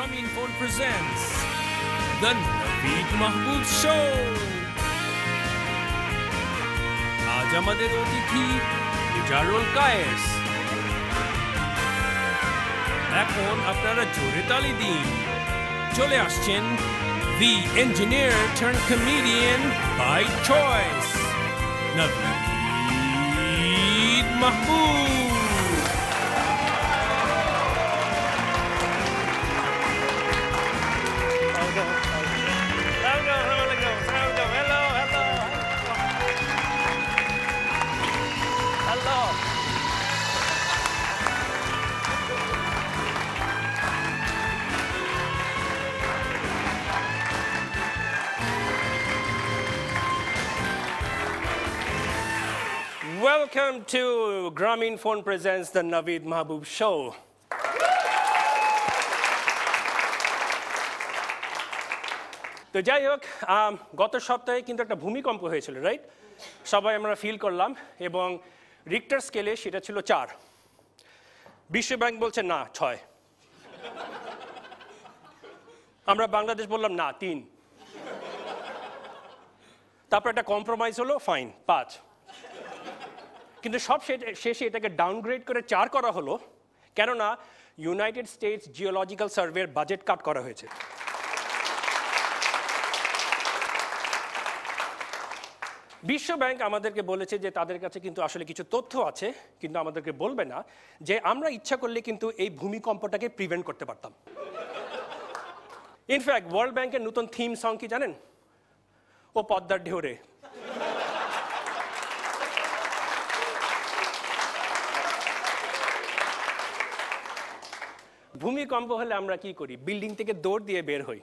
Ramin Phone presents The Naveed Mahbub Show. আজ আমাদের অতিথি ইজারুল কায়েস এখন আপনারা জোরে তালি দিন চলে আসছেন The engineer turned comedian by choice, Naveed Mahbub. Welcome to Grameen Phone Presents the Naveed Mahbub Show. তো যাই হোক গত সপ্তাহে কিন্তু একটা ভূমিকম্প হয়েছিল রাইট সবাই আমরা ফিল করলাম এবং রিক্টার স্কেলে সেটা ছিল চার বিশ্বব্যাংক বলছে না ছয় আমরা বাংলাদেশ বললাম না তিন তারপর একটা কম্প্রোমাইজ হলো ফাইন পাঁচ কিন্তু সব শেষে এটাকে ডাউনগ্রেড করে চার করা হলো কেননা ইউনাইটেড স্টেটস জিওলজিক্যাল সার্ভের বাজেট কাট করা হয়েছে বিশ্ব ব্যাংক আমাদেরকে বলেছে যে তাদের কাছে কিন্তু আসলে কিছু তথ্য আছে কিন্তু আমাদেরকে বলবে না যে আমরা ইচ্ছা করলে কিন্তু এই ভূমিকম্পটাকে প্রিভেন্ট করতে পারতাম ইনফ্যাক্ট ওয়ার্ল্ড ব্যাংকের নতুন থিম সং কি জানেন ও পদ্মার ঢেউরে ভূমিকম্প হলে আমরা কি করি বিল্ডিং থেকে দৌড় দিয়ে বের হই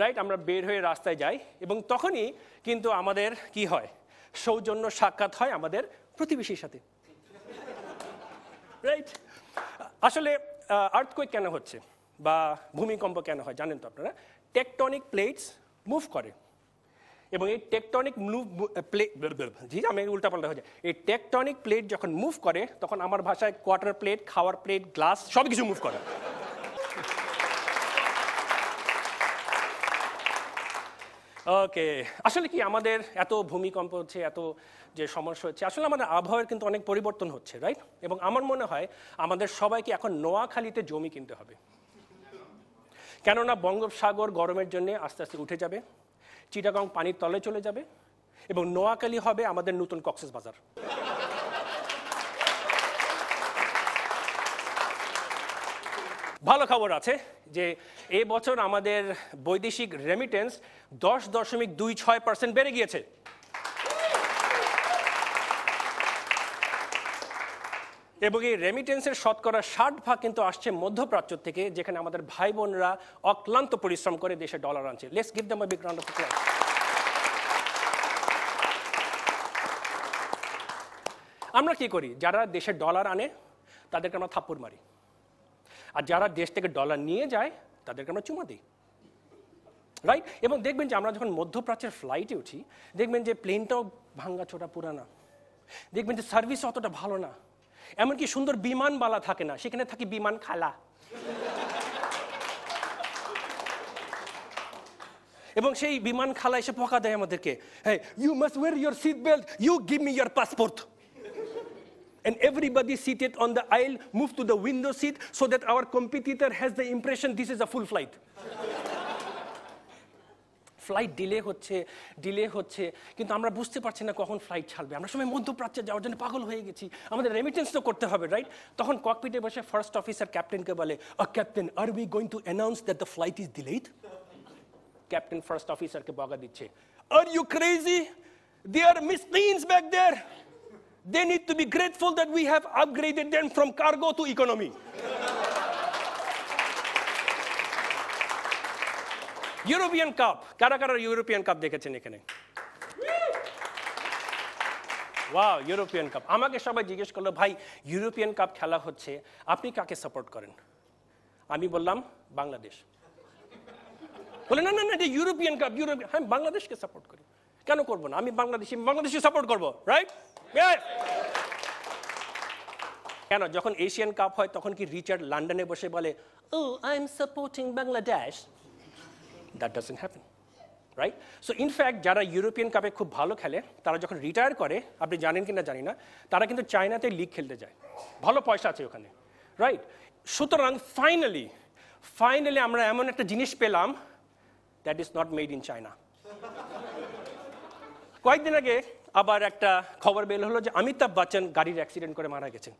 রাইট আমরা বের হয়ে রাস্তায় যাই এবং তখনই কিন্তু আমাদের কি হয় সৌজন্য সাক্ষাৎ হয় আমাদের প্রতিবেশীর সাথে রাইট আসলে আর্থকুইক কেন হচ্ছে বা ভূমিকম্প কেন হয় জানেন তো আপনারা টেকটনিক প্লেটস মুভ করে এবং এই টেকটনিক মুভ প্লেট জি আমি উল্টাপাল্টা হয়ে যায় এই টেকটনিক প্লেট যখন মুভ করে তখন আমার ভাষায় কোয়ার্টার প্লেট খাওয়ার প্লেট গ্লাস সব কিছু মুভ করে ওকে আসলে কি আমাদের এত ভূমিকম্প হচ্ছে এত যে সমস্যা হচ্ছে আসলে আমাদের আবহাওয়ার কিন্তু অনেক পরিবর্তন হচ্ছে রাইট এবং আমার মনে হয় আমাদের সবাইকে এখন নোয়াখালীতে জমি কিনতে হবে কেননা বঙ্গোপসাগর গরমের জন্য আস্তে আস্তে উঠে যাবে চিটাগং পানির তলে চলে যাবে এবং নোয়াখালী হবে আমাদের নতুন কক্সেস বাজার ভালো খবর আছে যে এবছর আমাদের বৈদেশিক রেমিটেন্স দশ দশমিক দুই ছয় পার্সেন্ট বেড়ে গিয়েছে এবং এই রেমিটেন্সের শতকরা ষাট ভাগ কিন্তু আসছে মধ্যপ্রাচ্য থেকে যেখানে আমাদের ভাই বোনরা অক্লান্ত পরিশ্রম করে দেশে ডলার আনছে let's give them a off আমরা কি করি যারা দেশে ডলার আনে তাদেরকে আমরা থাপ্পড় মারি আর যারা দেশ থেকে ডলার নিয়ে যায় তাদেরকে আমরা চুমা দিই রাইট এবং দেখবেন যে আমরা যখন মধ্যপ্রাচ্যের ফ্লাইটে উঠি দেখবেন যে প্লেনটাও ভাঙ্গা ছোটা পুরানা দেখবেন যে সার্ভিস অতটা ভালো না এমনকি সুন্দর বিমানবালা থাকে না সেখানে থাকে বিমান খালা এবং সেই বিমান খালা এসে পকা দেয় আমাদেরকে হ্যাঁ you must wear your seat belt you give me your passport and everybody seated on the aisle moved to the window seat so that our competitor has the impression this is a full flight. Flight delay হচ্ছে delay হচ্ছে কিন্তু আমরা বুঝতে পারছি না কখন flight ছাড়বে আমরা সবাই মধ্যপ্রাচ্যে যাওয়ার জন্য পাগল হয়ে গেছি আমাদের রেমিটেন্স তো করতে হবে রাইট তখন ককপিটে বসে ফার্স্ট অফিসার ক্যাপ্টেনকে বলে uh captain are we going to announce that the flight is delayed captain first অফিসারকে বগা দিচ্ছে are you crazy they are miss back there They need to be grateful that we have upgraded them from cargo to economy. European cup কারা কারা European cup দেখেছেন এখানে wow European cup আমাকে সবাই জিজ্ঞেস করলো ভাই ইউরোপিয়ান কাপ খেলা হচ্ছে আপনি কাকে সাপোর্ট করেন আমি বললাম বাংলাদেশ বলে না না না যে ইউরোপিয়ান কাপ ইউরোপিয়ান আমি বাংলাদেশকে সাপোর্ট করি কেন করবো না আমি বাংলাদেশি বাংলাদেশে সাপোর্ট করবো রাইট কেন যখন এশিয়ান কাপ হয় তখন কি রিচার্ড লন্ডনে বসে বলে oh I am supporting Bangladesh that doesn't happen right so in fact যারা ইউরোপিয়ান কাপে খুব ভালো খেলে তারা যখন রিটায়ার করে আপনি জানেন কি না জানি না তারা কিন্তু চায়নাতে লিগ খেলতে যায় ভালো পয়সা আছে ওখানে রাইট সুতরাং ফাইনালি ফাইনালি আমরা এমন একটা জিনিস পেলাম that is not made in China কয়েকদিন আগে আবার একটা খবর বের হলো যে অমিতাভ বচ্চন গাড়ির অ্যাক্সিডেন্ট করে মারা গেছেন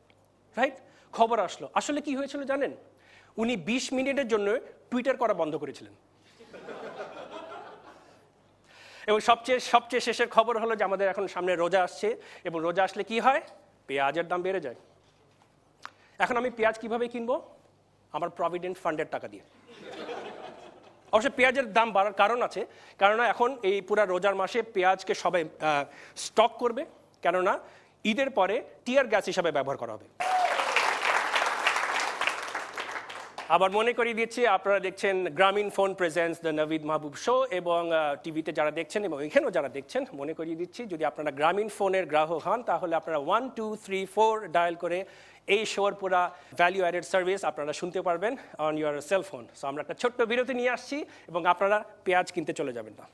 রাইট খবর আসলো আসলে কি হয়েছিল জানেন উনি ২০ মিনিটের জন্য টুইটার করা বন্ধ করেছিলেন এবং সবচেয়ে সবচেয়ে শেষের খবর হলো যে আমাদের এখন সামনে রোজা আসছে এবং রোজা আসলে কি হয় পেঁয়াজের দাম বেড়ে যায় এখন আমি পেঁয়াজ কিভাবে কিনবো আমার প্রভিডেন্ট ফান্ডের টাকা দিয়ে অবশ্য পেঁয়াজের দাম বাড়ার কারণ আছে কেননা এখন এই পুরা রোজার মাসে পেঁয়াজকে সবাই স্টক করবে কেননা ঈদের পরে টিয়ার গ্যাস হিসাবে ব্যবহার করা হবে আবার মনে করিয়ে দিচ্ছি আপনারা দেখছেন Grameen phone presents the Naveed Mahbub show এবং টিভিতে যারা দেখছেন এবং এখানেও যারা দেখছেন মনে করিয়ে দিচ্ছি যদি আপনারা গ্রামীণ ফোনের গ্রাহক হন তাহলে আপনারা one two three four dial করে এই শোর পুরা ভ্যালু অ্যাডেড সার্ভিস আপনারা শুনতে পারবেন অন ইউর সেলফোন সো আমরা একটা ছোট্ট বিরতি নিয়ে আসছি এবং আপনারা পেঁয়াজ কিনতে চলে যাবেন না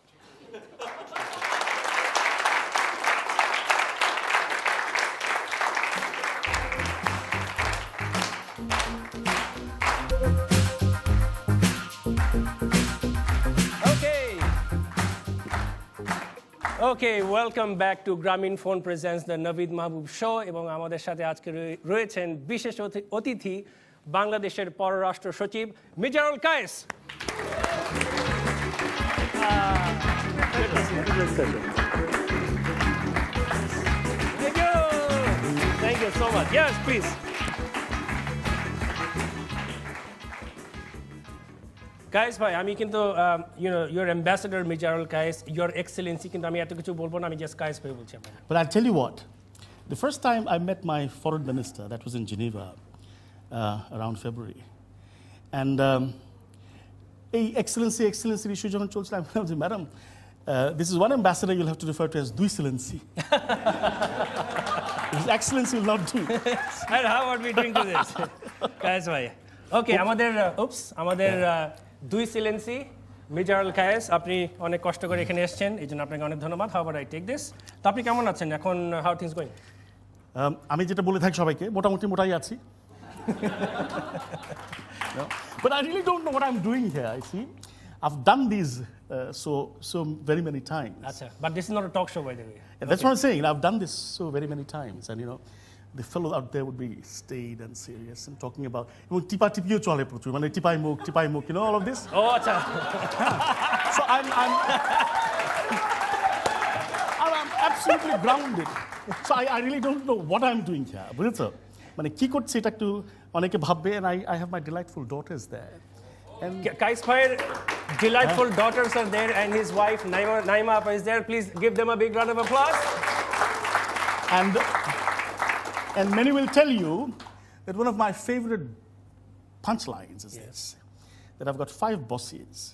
okay welcome back to Grameen phone presents the Naveed Mahbub show এবং আমাদের সাথে আজকে রয়েছেন বিশেষ অতিথি বাংলাদেশের পররাষ্ট্র সচিব মিজারুল Kayes Thank you so much. Yes, please. Kayes ভাই আমি কিন্তু you know your ambassador Mizarul Quayes your excellency কিন্তু আমি এত কিছু বলবো না আমি জাস্ট কায়েস ভাই বলছি আপনার but I tell you what the first time I met my foreign minister that was in Geneva around February and এই এক্সেলেন্সি এক্সেলেন্সির ইস্যু যখন চলছিল আমি বললাম যে madam this is one ambassador you'll have to refer to as দুই excellency His Excellency will not do. and how are we doing to this? Guys, why? Okay, আমাদের উপস আমাদের দুই সিলেন্সি মেজর আল কায়েস আপনি অনেক কষ্ট করে এখানে এসেছেন এই জন্য আপনাকে অনেক ধন্যবাদ হাউ আই টেক দিস তো আপনি কেমন আছেন এখন হাউ থিংস গোয়িং আমি যেটা বলে থাকি সবাইকে মোটামুটি মোটাই আছি But I really don't know what I'm doing here, I see. I've done these uh, so, so very many times. Achha. But this is not a talk show, by the way. Yeah, that's okay. what I'm saying. I've done this so very many times. And, you know, the fellows out there would be staid and serious and talking about এবং টিপা TPO চলে you know all of this oh আচ্ছা so I'm I'm I'm absolutely grounded so I, I really don't know what I'm doing here বুঝেছো মানে কি করছি এটা একটু অনেকে ভাববে and I I have my delightful daughters there and guys delightful daughters are there and his wife Naima Naima is there please give them a big round of applause and and many will tell you that one of my favorite punchlines is yes. this that I've got five bosses,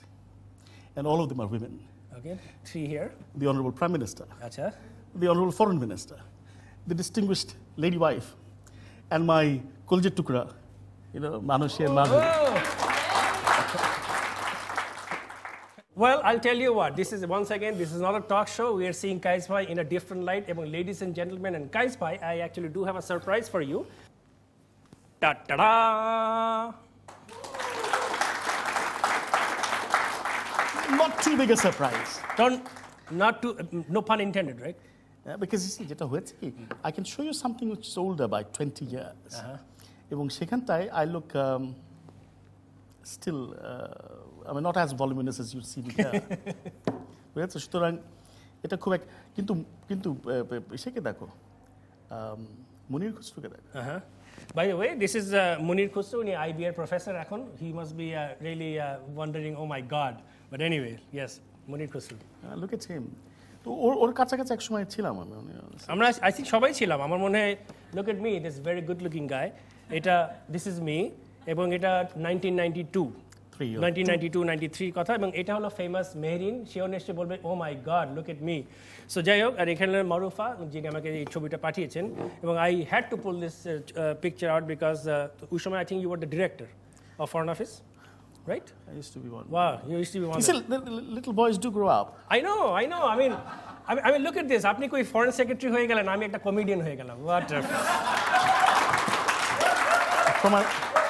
and all of them are women. Okay, three here. The Honorable Prime Minister. Gotcha. The Honorable Foreign Minister. The distinguished lady wife. And my Kuljit Tukra, you know, Manushya oh. Manu. Well, I'll tell you what, this is once again, this is not a talk show. We are seeing Kai in a different light. Among ladies and gentlemen and Kai I actually do have a surprise for you. Da da da! Not too big a surprise. Don't, not too, no pun intended, right? Uh, because you see, যেটা হয়েছে কি I can show you something which older by twenty years এবং সেখানটায় I look still I mean, not as voluminous as you see here. বুঝেছো সুতরাং এটা খুব এক কিন্তু কিন্তু সেকে দেখো মনির খুচরুকে দেখো হ্যাঁ By the way, this is uh, Munir Khusru, an IBR professor. Akhon. He must be uh, really uh, wondering, oh my God. But anyway, yes, Munir Khusru. Uh, look at him. তো ওর ওর কাছাকাছি এক সময় ছিলাম আমি আমরা I think সবাই ছিলাম আমার মনে হয় look at me this very good looking guy এটা দিস ইজ মি এবং এটা নাইনটিন নাইনটি টু 1992 93 কথা এবং এটা হলো ফেমাস মেহরিন সেও নিশ্চয়ই বলবে oh my God look at me so যাই হোক আর এখানে মারুফা যিনি আমাকে এই ছবিটা পাঠিয়েছেন এবং I had to pull this picture out because ওই সময় I think you were the director of foreign office right? I used to be one. Wow, you used to be one. See, little boys do grow up. I know, I know. I mean, I mean, I mean look at this. আপনি কই foreign secretary হয়ে গেলেন আমি একটা comedian হয়ে গেলাম what তোমার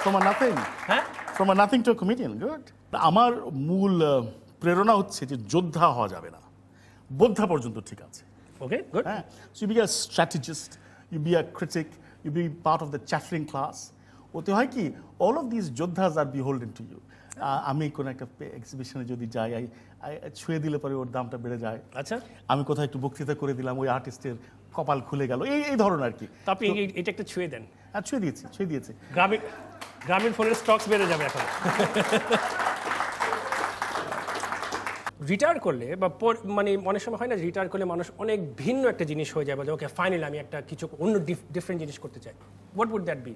তোমার নাথিং হ্যাঁ from nothing to comedian good আমার মূল প্রেরণা হচ্ছে যে যোদ্ধা হওয়া যাবে না বোদ্ধা পর্যন্ত ঠিক আছে ওকে গুড হ্যাঁ you be a strategist you be a critic you be part of the chattering class ওতে হয় কি অল অফ দিস যোদ্ধাজ are beholden to you আমি কোনো একটা এক্সিবিশনে যদি যাই ছুঁয়ে দিলে পরে ওর দামটা বেড়ে যায় আচ্ছা আমি কোথায় একটু বক্তৃতা করে দিলাম ওই আর্টিস্টের কপাল খুলে গেল এই এই ধরনের আর কি আপনি এটা একটা ছুঁয়ে দেন হ্যাঁ ছুঁয়ে দিয়েছি ছুঁয়ে দিয়েছি গ্রামে গ্রামীণ ফোনের স্টকস বেড়ে যাবে এখন রিটায়ার করলে বা মানে অনেক সময় হয় না রিটায়ার করলে মানুষ অনেক ভিন্ন একটা জিনিস হয়ে যায় বা ওকে ফাইনাল আমি একটা কিছু অন্য ডিফারেন্ট জিনিস করতে চাই হোয়াট উড দ্যাট বি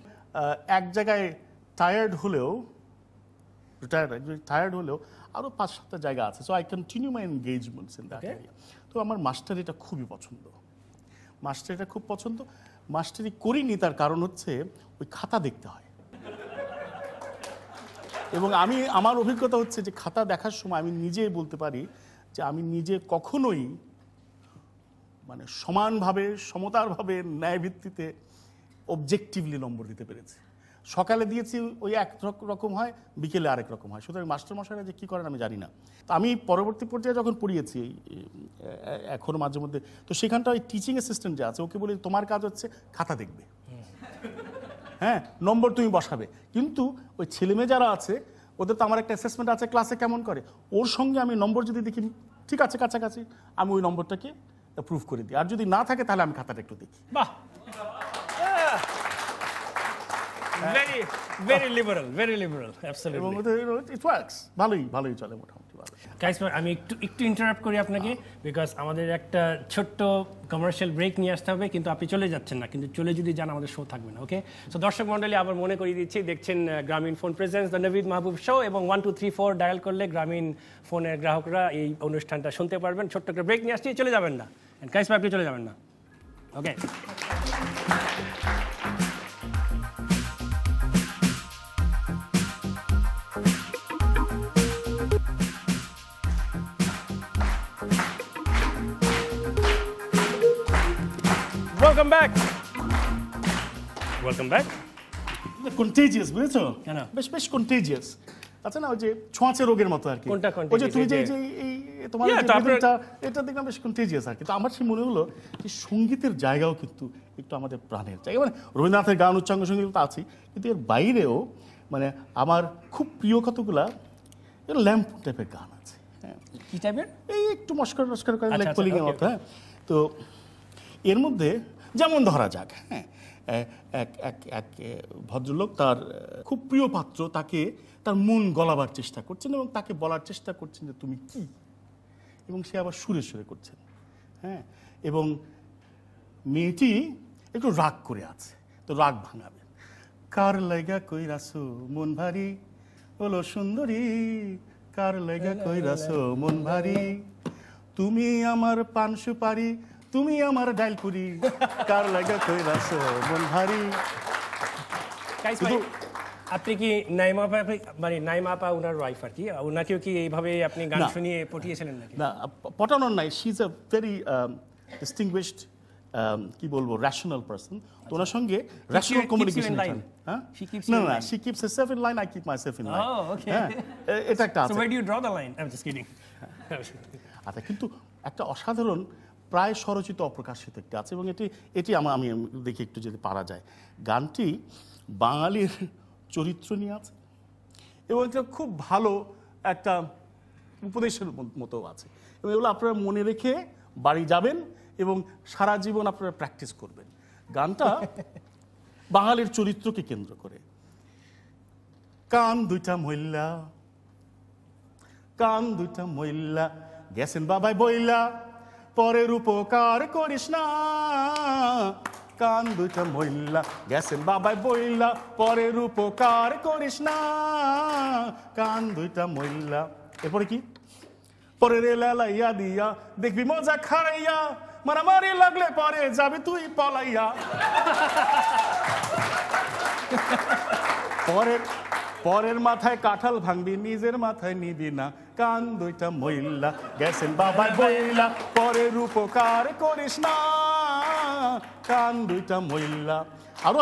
এক জায়গায় টায়ার্ড হলেও রিটায়ার্ড টায়ার্ড হলেও আরও পাঁচ সাতটা জায়গা আছে so I continue my engagements in that তো আমার মাস্টারিটা খুবই পছন্দ মাস্টারিটা খুব পছন্দ মাস্টারি করিনি তার কারণ হচ্ছে ওই খাতা দেখতে হয় এবং আমি আমার অভিজ্ঞতা হচ্ছে যে খাতা দেখার সময় আমি নিজেই বলতে পারি যে আমি নিজে কখনোই মানে সমানভাবে সমতারভাবে ন্যায় ভিত্তিতে অবজেক্টিভলি নম্বর দিতে পেরেছি সকালে দিয়েছি ওই এক রকম হয় বিকেলে আরেক রকম হয় সুতরাং মাস্টারমশাইরা যে কী করেন আমি জানি না তো আমি পরবর্তী পর্যায়ে যখন পড়িয়েছি এখনও মাঝে মধ্যে তো সেখানটা ওই টিচিং অ্যাসিস্ট্যান্ট যে আছে ওকে বলি তোমার কাজ হচ্ছে খাতা দেখবে হ্যাঁ নম্বর তুমি বসাবে কিন্তু ওই মেয়ে যারা আছে ওদের তো আমার একটা অ্যাসেসমেন্ট আছে ক্লাসে কেমন করে ওর সঙ্গে আমি নম্বর যদি দেখি ঠিক আছে কাছাকাছি আমি ওই নম্বরটাকে প্রুভ করে দিই আর যদি না থাকে তাহলে আমি খাতাটা একটু দেখি বাহ very very liberal very liberal absolutely it works ভালোই ভালোই চলে মোটামুটি গাইস আমি একটু একটু ইন্টারাপ্ট করি আপনাকে বিকজ আমাদের একটা ছোট্ট কমার্শিয়াল ব্রেক নিয়ে আসতে হবে কিন্তু আপনি চলে যাচ্ছেন না কিন্তু চলে যদি যান আমাদের শো থাকবে না ওকে সো দর্শক মন্ডলী আবার মনে করিয়ে দিচ্ছি দেখছেন Grameen phone presents the Naveed Mahbub show এবং one two three four dial করলে গ্রামীণ ফোনের গ্রাহকরা এই অনুষ্ঠানটা শুনতে পারবেন ছোট্ট একটা ব্রেক নিয়ে আসছি চলে যাবেন না গাইস আপনি চলে যাবেন না okay welcome back welcome back contagious বুঝেছো কেন বেশ বেশ কন্টেজিয়াস আচ্ছা না ওই যে ছোঁয়াচে রোগের মতো আর কি কোনটা ওই যে তুমি যে এই তোমার এটা এটা দেখলাম বেশ কন্টেজিয়াস আর কি তো আমার সে মনে হলো যে সঙ্গীতের জায়গাও কিন্তু একটু আমাদের প্রাণের জায়গা মানে রবীন্দ্রনাথের গান উচ্চাঙ্গ সঙ্গীত তো আছেই কিন্তু এর বাইরেও মানে আমার খুব প্রিয় কতগুলা ল্যাম্প টাইপের গান আছে হ্যাঁ। কি টাইপের এই একটু মস্কর মস্কর করে লেখ মতো হ্যাঁ তো এর মধ্যে যেমন ধরা যাক হ্যাঁ এক এক এক ভদ্রলোক তার খুব প্রিয় পাত্র তাকে তার মন গলাবার চেষ্টা করছেন এবং তাকে বলার চেষ্টা করছেন যে তুমি কি এবং সে আবার সুরে সুরে করছেন হ্যাঁ এবং মেয়েটি একটু রাগ করে আছে তো রাগ ভাঙাবে কার লেগা কই রাসো মন ভারী হলো সুন্দরী কার লেগা কই রাসো মন ভারী তুমি আমার পান সুপারি তুমি আমার ডাইলপুরি কার লাগা কই কইরাছো মন ভারি ভাই আপনি কি নাইমা পা মানে নাইমা পা উনার ওয়াইফ আর কি ওনাকেও কি এইভাবে আপনি গান শুনিয়ে পটিয়েছিলেন নাকি না পটানো নাই she is a very distinguished কি বলবো রেশনাল পারসন তো ওনার সঙ্গে রেশনাল কমিউনিকেশন হ্যাঁ না না she keeps herself in line I keep myself in line okay এটা একটা so where do you draw the line I am just kidding আচ্ছা কিন্তু একটা অসাধারণ প্রায় স্বরচিত অপ্রকাশিত একটি আছে এবং এটি এটি আমার আমি দেখি একটু যদি পারা যায় গানটি বাঙালির চরিত্র নিয়ে আছে এবং এটা খুব ভালো একটা উপদেশের মতো আছে এবং এগুলো আপনারা মনে রেখে বাড়ি যাবেন এবং সারা জীবন আপনারা প্র্যাকটিস করবেন গানটা বাঙালির চরিত্রকে কেন্দ্র করে কান দুইটা মহিলা কান দুইটা মহিলা গেছেন বাবাই বইলা পরের উপকার করিস না কান দুটা মহিলা গেছেন বাবাই বইলা পরের উপকার করিস না কান দুইটা মহিলা এরপরে কি পরের লালাইয়া দিয়া দেখবি মজা খাড়াইয়া মারামারি লাগলে পরে যাবে তুই পলাইয়া পরের পরের মাথায় কাঁঠাল ভাঙবি নিজের মাথায় নিবি না কান দুইটা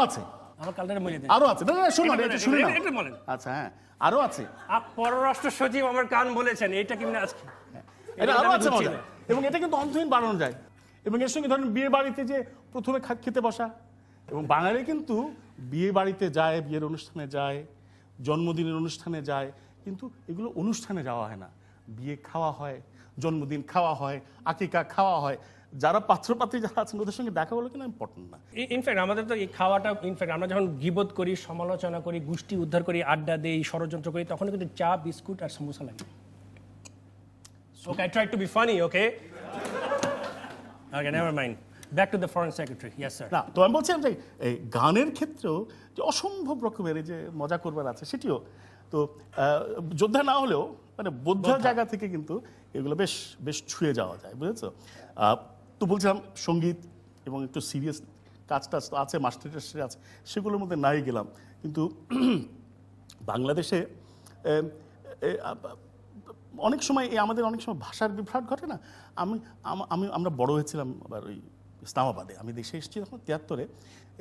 আছে আমার আরো আছে না না শুনুন এটা শুনুন এটা বলেন আচ্ছা হ্যাঁ আরো আছে আপ পররাষ্ট্র সচিব আমার কান বলেছেন মানে হ্যাঁ, এটা আজকে এটা আরো আছে এবং এটা কিন্তু অন্তহীন বাড়ানো যায় এবং এর সঙ্গে ধরেন বিয়ে বাড়িতে যে প্রথমে খেতে বসা এবং বাঙালি কিন্তু বিয়ে বাড়িতে যায় বিয়ের অনুষ্ঠানে যায় জন্মদিনের অনুষ্ঠানে যায় কিন্তু এগুলো অনুষ্ঠানে যাওয়া হয় না বিয়ে খাওয়া হয় জন্মদিন খাওয়া হয় আকিকা খাওয়া হয় যারা পাত্রপাত্রী যারা আছেন ওদের সঙ্গে দেখা হলো কিনা ইম্পর্টেন্ট না ইনফ্যাক্ট আমাদের তো এই খাওয়াটা ইনফ্যাক্ট আমরা যখন গিবোধ করি সমালোচনা করি গোষ্ঠী উদ্ধার করি আড্ডা দেই ষড়যন্ত্র করি তখন কিন্তু চা বিস্কুট আর সমোসা লাগে okay try to be funny okay okay never mind back to the foreign secretary yes sir না তো আমি বলছিলাম যে গানের ক্ষেত্রেও যে অসম্ভব রকমের যে মজা করবার আছে সেটিও তো যোদ্ধা না হলেও মানে বোদ্ধ জায়গা থেকে কিন্তু এগুলো বেশ বেশ ছুঁয়ে যাওয়া যায় বুঝেছ তো বলছিলাম সঙ্গীত এবং একটু সিরিয়াস কাজ টাজ তো আছে মাস্টার টাস্টার আছে সেগুলোর মধ্যে নাই গেলাম কিন্তু বাংলাদেশে অনেক সময় আমাদের অনেক সময় ভাষার বিভ্রাট ঘটে না আমি আমি আমরা বড় হয়েছিলাম আবার ওই ইসলামাবাদে আমি দেশে এসেছি তখন তিয়াত্তরে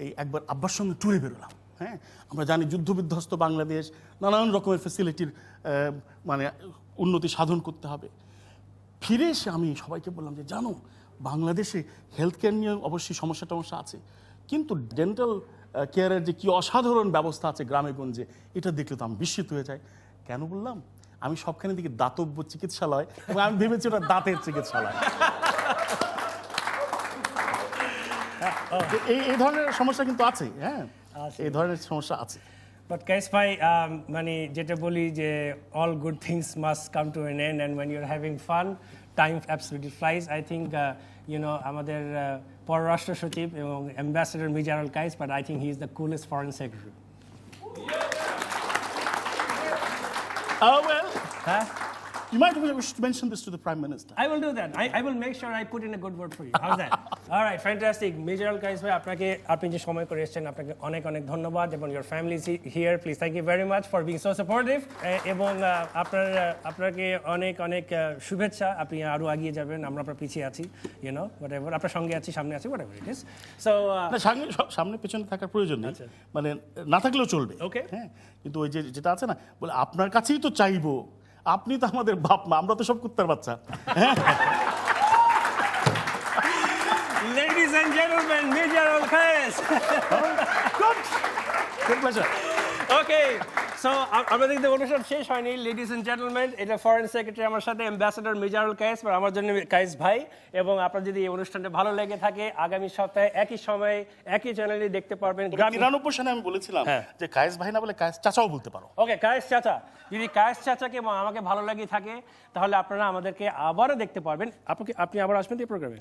এই একবার আব্বার সঙ্গে ট্যুরে বেরোলাম হ্যাঁ আমরা জানি যুদ্ধবিধ্বস্ত বাংলাদেশ নানান রকমের ফেসিলিটির মানে উন্নতি সাধন করতে হবে ফিরে এসে আমি সবাইকে বললাম যে জানো বাংলাদেশে হেলথ কেয়ার নিয়ে অবশ্যই সমস্যা টমস্যা আছে কিন্তু ডেন্টাল কেয়ারের যে কী অসাধারণ ব্যবস্থা আছে গ্রামে গঞ্জে এটা দেখলে তো আমি বিস্মিত হয়ে যায় কেন বললাম আমি সবখানে দিকে দাতব্য চিকিৎসালয় এবং আমি ভেবেছি ওটা দাঁতের চিকিৎসালয় হ্যাঁ, এই ধরনের সমস্যা কিন্তু আছে হ্যাঁ এই ধরনের সমস্যা আছে বাট ক্যাশ ভাই মানে যেটা বলি যে all good things must come to an end and when you are having fun time absolutely flies I think you know আমাদের পররাষ্ট্র সচিব এবং ambassador Mizarul Quayes but I think he is the coolest foreign secretary Oh, well. Huh? You might wish to mention this to the Prime Minister. I will do that. I, I will make sure I put in a good word for you. How's that? All right, fantastic. Major Al Kais, আপনাকে আপনি যে সময় করে এসেছেন আপনাকে অনেক অনেক your family is here. Please thank you very much for being so supportive. এবং আপনার আপনাকে অনেক অনেক শুভেচ্ছা আপনি আরো এগিয়ে যাবেন আমরা আপনার পিছিয়ে আছি ইউ নো হোয়াট এভার আপনার সঙ্গে আছি সামনে আছি whatever it is so সামনে সামনে পেছনে থাকার প্রয়োজন নেই মানে না থাকলেও চলবে ওকে হ্যাঁ কিন্তু ওই যে যেটা আছে না বলে আপনার কাছেই তো চাইবো আপনি তো আমাদের বাপ মা আমরা তো সব কুত্তার বাচ্চা ladies and gentleman major all face good good okay so আমাদের কিন্তু অনুষ্ঠান শেষ হয়নি লেডিস এন্ড জেন্টলম্যান এটা ফরেন সেক্রেটারি আমার সাথে অ্যাম্বাসেডর মিজারুল কায়েস বা আমার জন্য কায়েস ভাই এবং আপনার যদি এই অনুষ্ঠানটা ভালো লেগে থাকে আগামী সপ্তাহে একই সময়ে একই চ্যানেলে দেখতে পারবেন তিরানব্বই সালে আমি বলেছিলাম হ্যাঁ। যে কায়েস ভাই না বলে কায়েস চাচাও বলতে পারো ওকে কায়েস চাচা যদি কায়েস চাচাকে এবং আমাকে ভালো লাগে থাকে তাহলে আপনারা আমাদেরকে আবারও দেখতে পারবেন আপনাকে আপনি আবার আসবেন এই প্রোগ্রামে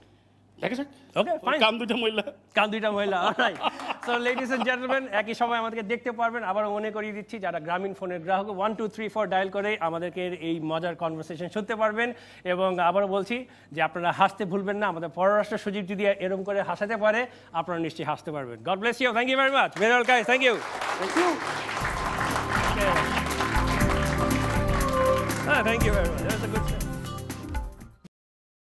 দেখা যাক ওকে ফাইন কান দুইটা মহিলা কান দুইটা মহিলা অলরাইট সো লেডিস এন্ড একই সময় আমাদেরকে দেখতে পারবেন আবারও মনে করিয়ে দিচ্ছি যারা গ্রামীণ ফোনের গ্রাহক one two three four dial করে আমাদেরকে এই মজার কনভারসেশন শুনতে পারবেন এবং আবারও বলছি যে আপনারা হাসতে ভুলবেন না আমাদের পররাষ্ট্র সচিব যদি এরকম করে হাসাতে পারে আপনারা নিশ্চয়ই হাসতে পারবেন God bless you thank you very much very well thank you thank you হ্যাঁ থ্যাংক ইউ ভেরি